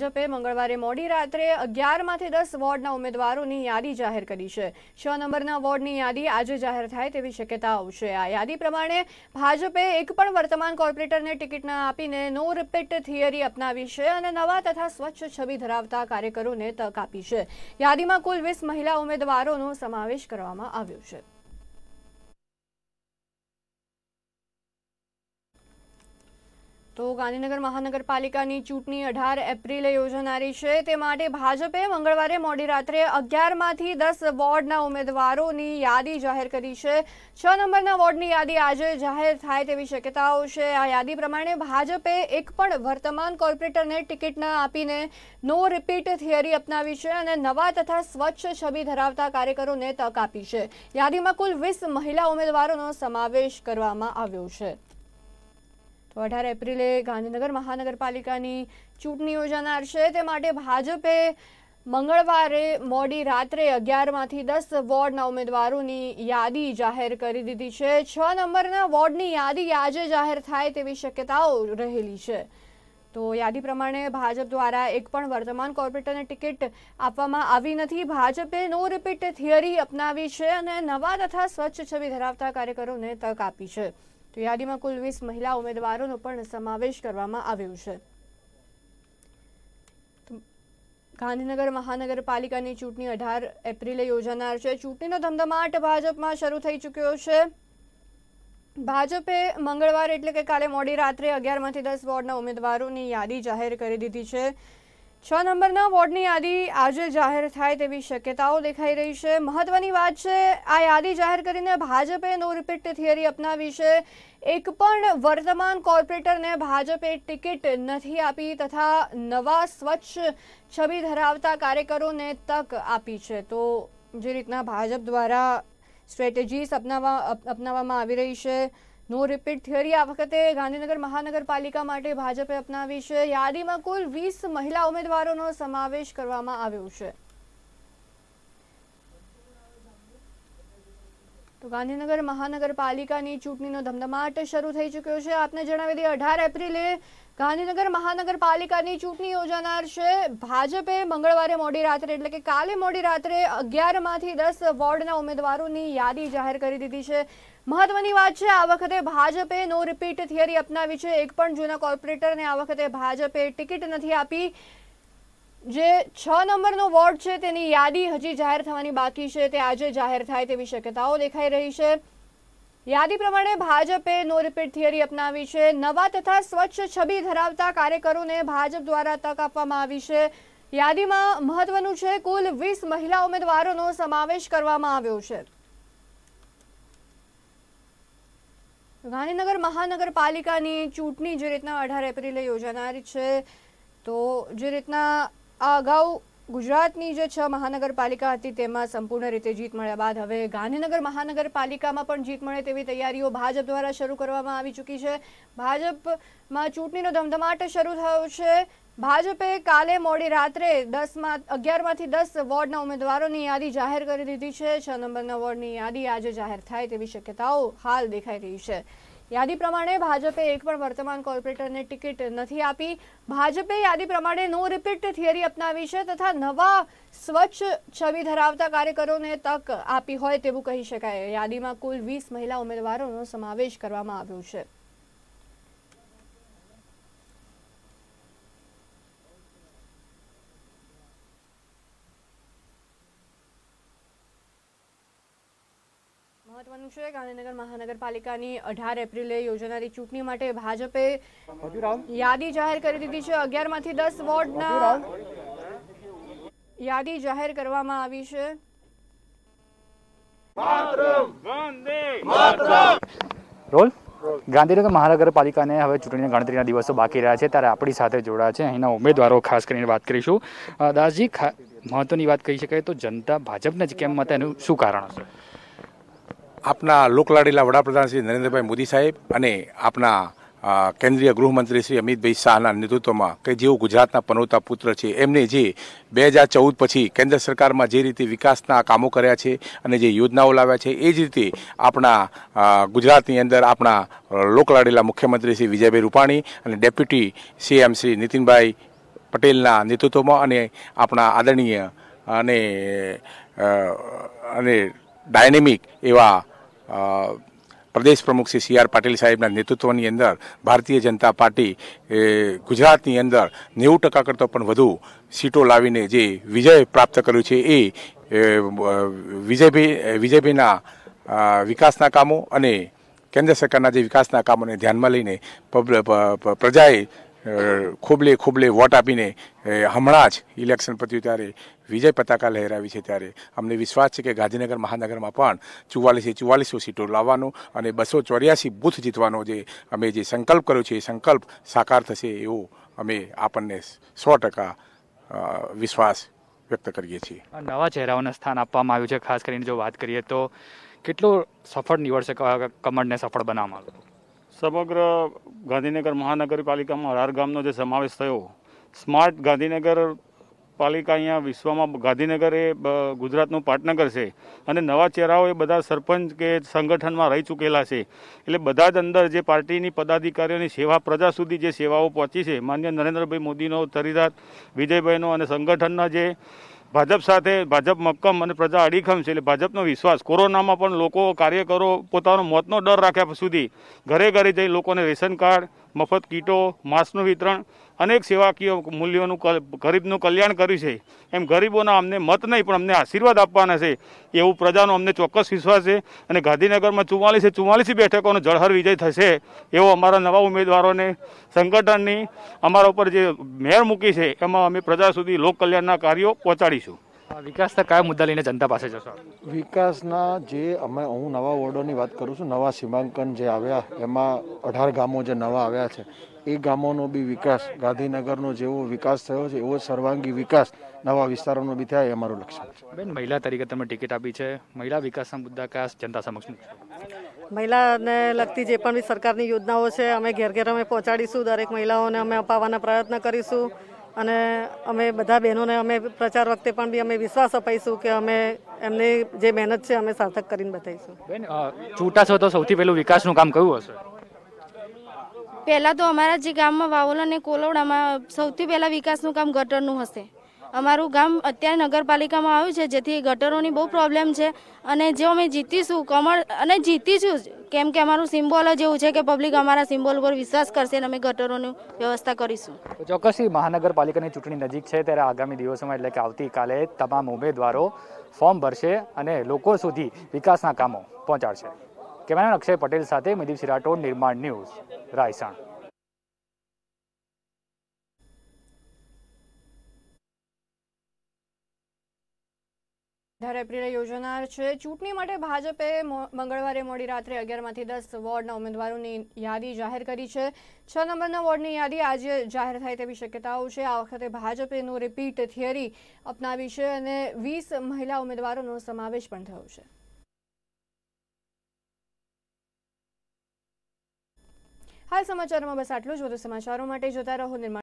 ભાજપે મંગળવારે મોડી રાત્રે અગિયારમાંથી દસ વોર્ડના ઉમેદવારોની યાદી જાહેર કરી છે છ નંબરના વોર્ડની યાદી આજે જાહેર થાય તેવી શક્યતાઓ છે આ યાદી પ્રમાણે ભાજપે એક પણ વર્તમાન કોર્પોરેટરને ટિકિટ ના આપીને નો રિપીટ થિયરી અપનાવી છે અને નવા તથા સ્વચ્છ છબી ધરાવતા કાર્યકરોને તક આપી છે યાદીમાં કુલ વીસ મહિલા ઉમેદવારોનો સમાવેશ કરવામાં આવ્યો છે તો ગાંધીનગર મહાનગરપાલિકાની ચૂંટણી અઢાર એપ્રિલે યોજાનારી છે તે માટે ભાજપે મંગળવારે મોડી રાત્રે અગિયારમાંથી દસ વોર્ડના ઉમેદવારોની યાદી જાહેર કરી છે છ નંબરના વોર્ડની યાદી આજે જાહેર થાય તેવી શક્યતાઓ છે આ યાદી પ્રમાણે ભાજપે એક પણ વર્તમાન કોર્પોરેટરને ટિકિટ ન આપીને નો રિપીટ થિયરી અપનાવી છે અને નવા તથા સ્વચ્છ છબી ધરાવતા કાર્યકરોને તક આપી છે યાદીમાં કુલ વીસ મહિલા ઉમેદવારોનો સમાવેશ કરવામાં આવ્યો છે તો અઢાર એપ્રિલે ગાંધીનગર મહાનગરપાલિકાની ચૂંટણી યોજાનાર છે તે માટે ભાજપે મંગળવારે મોડી રાત્રે અગિયારમાંથી દસ વોર્ડના ઉમેદવારોની યાદી જાહેર કરી દીધી છે છ નંબરના વોર્ડની યાદી આજે જાહેર થાય તેવી શક્યતાઓ રહેલી છે તો યાદી પ્રમાણે ભાજપ દ્વારા એક પણ વર્તમાન કોર્પોરેટરને ટિકિટ આપવામાં આવી નથી ભાજપે નો રિપીટ થિયરી અપનાવી છે અને નવા તથા સ્વચ્છ છબી ધરાવતા કાર્યકરોને તક આપી છે તો યાદીમાં કુલ વીસ મહિલા ઉમેદવારોનો પણ સમાવેશ કરવામાં આવ્યો છે ગાંધીનગર મહાનગરપાલિકાની ચૂંટણી અઢાર એપ્રિલે યોજાનાર છે ચૂંટણીનો ધમધમાટ ભાજપમાં શરૂ થઈ ચૂક્યો છે ભાજપે મંગળવાર એટલે કે કાલે મોડી રાત્રે અગિયારમાંથી દસ વોર્ડના ઉમેદવારોની યાદી જાહેર કરી દીધી છે છ નંબરના વોર્ડની યાદી આજે જાહેર થાય તેવી શક્યતાઓ દેખાઈ રહી છે મહત્વની વાત છે આ યાદી જાહેર કરીને ભાજપે નો રિપીટ થિયરી અપનાવી છે એક પણ વર્તમાન કોર્પોરેટરને ભાજપે ટિકિટ નથી આપી તથા નવા સ્વચ્છ છબી ધરાવતા કાર્યકરોને તક આપી છે તો જે રીતના ભાજપ દ્વારા સ્ટ્રેટેજીસ અપનાવવા અપનાવવામાં આવી રહી છે નો રિપીટ થિયરી આ વખતે ગાંધીનગર મહાનગરપાલિકા માટે ભાજપે અપનાવી છે યાદીમાં કુલ વીસ મહિલા ઉમેદવારોનો સમાવેશ કરવામાં આવ્યો છે તો ગાંધીનગર મહાનગરપાલિકાની ચૂંટણીનો ધમધમાટ શરૂ થઈ ચૂક્યો છે આપને જણાવી દઈએ અઢાર એપ્રિલે ગાંધીનગર મહાનગરપાલિકાની ચૂંટણી યોજાનાર છે ભાજપે મંગળવારે મોડી રાત્રે એટલે કે કાલે મોડી રાત્રે અગિયારમાંથી દસ વોર્ડના ઉમેદવારોની યાદી જાહેર કરી દીધી છે મહત્વની વાત છે આ વખતે ભાજપે નો રિપીટ થિયરી અપનાવી છે એક પણ જૂના કોર્પોરેટરને આ વખતે ભાજપે ટિકિટ નથી આપી જે છ નંબરનો વોર્ડ છે તેની યાદી હજી જાહેર થવાની બાકી છે તે આજે જાહેર થાય તેવી શક્યતાઓ દેખાઈ રહી છે યાદી પ્રમાણે ભાજપે નો રિપીટ થિયરી અપનાવી છે નવા તથા સ્વચ્છ છબી ધરાવતા કાર્યકરોને ભાજપ દ્વારા તક આપવામાં આવી છે યાદીમાં મહત્વનું છે કુલ વીસ મહિલા ઉમેદવારોનો સમાવેશ કરવામાં આવ્યો છે ગાંધીનગર મહાનગરપાલિકાની ચૂંટણી જે રીતના અઢાર એપ્રિલે યોજાનારી છે તો જે રીતના આ અગાઉ ગુજરાતની જે છ મહાનગરપાલિકા હતી તેમાં સંપૂર્ણ રીતે જીત મળ્યા બાદ હવે ગાંધીનગર મહાનગરપાલિકામાં પણ જીત મળે તેવી તૈયારીઓ ભાજપ દ્વારા શરૂ કરવામાં આવી ચૂકી છે ભાજપમાં ચૂંટણીનો ધમધમાટ શરૂ થયો છે ભાજપે કાલે મોડી રાત્રે દસમાં અગિયારમાંથી દસ વોર્ડના ઉમેદવારોની યાદી જાહેર કરી દીધી છે છ નંબરના વોર્ડની યાદી આજે જાહેર થાય તેવી શક્યતાઓ હાલ દેખાઈ રહી છે યાદી પ્રમાણે ભાજપે એક પણ વર્તમાન કોર્પોરેટરને ટિકિટ નથી આપી ભાજપે યાદી પ્રમાણે નો રિપીટ થિયરી અપનાવી છે તથા નવા સ્વચ્છ છબી ધરાવતા કાર્યકરોને તક આપી હોય તેવું કહી શકાય યાદીમાં કુલ વીસ મહિલા ઉમેદવારોનો સમાવેશ કરવામાં આવ્યો છે મહત્વનું છે ગાંધીનગર મહાનગરપાલિકાની અઢાર એપ્રિલે યોજાનારી ચૂંટણી માટે ભાજપે યાદી જાહેર કરી દીધી છે અગિયારમાંથી દસ વોર્ડના યાદી જાહેર કરવામાં આવી છે રોલ ગાંધીનગર મહાનગરપાલિકાને હવે ચૂંટણીના ગણતરીના દિવસો બાકી રહ્યા છે ત્યારે આપણી સાથે જોડાયા છે અહીંના ઉમેદવારો ખાસ કરીને વાત કરીશું દાસજી મહત્વની વાત કહી શકાય તો જનતા ભાજપને જ કેમ મત એનું શું કારણ હશે આપના લોકલાડીલા વડાપ્રધાન શ્રી નરેન્દ્રભાઈ મોદી સાહેબ અને આપના કેન્દ્રીય ગૃહમંત્રી શ્રી અમિતભાઈ શાહના નેતૃત્વમાં કે જેઓ ગુજરાતના પનોતા પુત્ર છે એમને જે બે હજાર ચૌદ પછી કેન્દ્ર સરકારમાં જે રીતે વિકાસના કામો કર્યા છે અને જે યોજનાઓ લાવ્યા છે એ જ રીતે આપણા ગુજરાતની અંદર આપણા લોકલાડીલા મુખ્યમંત્રી શ્રી વિજયભાઈ રૂપાણી અને ડેપ્યુટી સીએમ શ્રી નીતિનભાઈ પટેલના નેતૃત્વમાં અને આપણા આદરણીય અને અને ડાયનેમિક એવા પ્રદેશ પ્રમુખ શ્રી સી આર પાટીલ સાહેબના નેતૃત્વની અંદર ભારતીય જનતા પાર્ટી એ ગુજરાતની અંદર નેવું ટકા કરતાં પણ વધુ સીટો લાવીને જે વિજય પ્રાપ્ત કર્યું છે એ વિજયભાઈ વિજયભાઈના વિકાસના કામો અને કેન્દ્ર સરકારના જે વિકાસના કામોને ધ્યાનમાં લઈને પ્રજાએ ખોબલે ખોબલે વોટ આપીને હમણાં જ ઇલેક્શન પત્યું ત્યારે વિજય પતાકા લહેરાવી છે ત્યારે અમને વિશ્વાસ છે કે ગાંધીનગર મહાનગરમાં પણ ચુવાલીસે ચુવાલીસો સીટો લાવવાનો અને બસો ચોર્યાસી બુથ જીતવાનો જે અમે જે સંકલ્પ કર્યો છે એ સંકલ્પ સાકાર થશે એવો અમે આપણને સો ટકા વિશ્વાસ વ્યક્ત કરીએ છીએ નવા ચહેરાઓને સ્થાન આપવામાં આવ્યું છે ખાસ કરીને જો વાત કરીએ તો કેટલો સફળ નીવડશે કમળને સફળ બનાવવામાં સમગ્ર ગાંધીનગર મહાનગરપાલિકામાં અઢાર ગામનો જે સમાવેશ થયો સ્માર્ટ ગાંધીનગર પાલિકા અહીંયા વિશ્વમાં ગાંધીનગર એ ગુજરાતનું પાટનગર છે અને નવા ચહેરાઓ એ બધા સરપંચ કે સંગઠનમાં રહી ચૂકેલા છે એટલે બધા જ અંદર જે પાર્ટીની પદાધિકારીઓની સેવા પ્રજા સુધી જે સેવાઓ પહોંચી છે માન્ય નરેન્દ્રભાઈ મોદીનો તરીદાર વિજયભાઈનો અને સંગઠનના જે ભાજપ સાથે ભાજપ મક્કમ અને પ્રજા અડીખમ છે એટલે ભાજપનો વિશ્વાસ કોરોનામાં પણ લોકો કાર્યકરો પોતાનો મોતનો ડર રાખ્યા સુધી ઘરે ઘરે જઈ લોકોને રેશન કાર્ડ મફત કીટો માસ્કનું વિતરણ અનેક સેવાકીય મૂલ્યોનું ગરીબનું કલ્યાણ કર્યું છે એમ ગરીબોના અમને મત નહીં પણ અમને આશીર્વાદ આપવાના છે એવું પ્રજાનો અમને ચોક્કસ વિશ્વાસ છે અને ગાંધીનગરમાં ચુમ્માલીસે ચુમ્માલીસી બેઠકોનો જળહર વિજય થશે એવો અમારા નવા ઉમેદવારોને સંગઠનની અમારા ઉપર જે મેર મૂકી છે એમાં અમે પ્રજા સુધી લોકકલ્યાણના કાર્યો પહોંચાડીશું વિકાસના કયા મુદ્દા લઈને જનતા પાસે જશો વિકાસના જે અમે હું નવા વોર્ડોની વાત કરું છું નવા સીમાંકન જે આવ્યા એમાં અઢાર ગામો જે નવા આવ્યા છે એ ગામોનો બી વિકાસ ગાંધીનગરનો જેવો વિકાસ થયો છે એવો સર્વાંગી વિકાસ નવા વિસ્તારોનો બી થાય એ અમારું લક્ષ્ય છે બેન મહિલા તરીકે તમે ટિકિટ આપી છે મહિલા વિકાસના મુદ્દા કયા જનતા સમક્ષ મહિલાને લગતી જે પણ સરકારની યોજનાઓ છે અમે ઘેર ઘેર અમે પહોંચાડીશું દરેક મહિલાઓને અમે અપાવવાના પ્રયત્ન કરીશું અને અમે બધા બહેનોને અમે પ્રચાર વખતે પણ બી અમે વિશ્વાસ અપાઈશું કે અમે એમની જે મહેનત છે અમે સાર્થક કરીને બતાવીશું બેન ચૂંટાશો તો સૌથી પહેલું વિકાસનું કામ કયું હશે પહેલાં તો અમારા જે ગામમાં વાવોલ અને કોલોડામાં સૌથી પહેલાં વિકાસનું કામ ગટરનું હશે અમારું ગામ અત્યારે નગરપાલિકામાં આવ્યું છે જેથી ગટરોની બહુ પ્રોબ્લેમ છે અને જો અમે જીતીશું કમળ અને જીતીશું જ કેમ કે અમારું સિમ્બોલ જ એવું છે કે પબ્લિક અમારા સિમ્બોલ ઉપર વિશ્વાસ કરશે અને અમે ગટરોની વ્યવસ્થા કરીશું ચોક્કસથી મહાનગરપાલિકાની ચૂંટણી નજીક છે ત્યારે આગામી દિવસોમાં એટલે કે આવતીકાલે તમામ ઉમેદવારો ફોર્મ ભરશે અને લોકો સુધી વિકાસના કામો પહોંચાડશે કેમેરામેન અક્ષય પટેલ સાથે મદીપ સિરાટો નિર્માણ ન્યૂઝ રાયસાણ અઢાર એપ્રિલે યોજાનાર છે ચૂંટણી માટે ભાજપે મંગળવારે મોડી રાત્રે અગિયારમાંથી દસ વોર્ડના ઉમેદવારોની યાદી જાહેર કરી છે છ નંબરના વોર્ડની યાદી આજે જાહેર થાય તેવી શક્યતાઓ છે આ વખતે ભાજપેનું રિપીટ થિયરી અપનાવી છે અને વીસ મહિલા ઉમેદવારોનો સમાવેશ પણ થયો છે હાલ સમાચારોમાં બસ આટલું જ વધુ સમાચારો માટે જોતા રહો નિર્માણ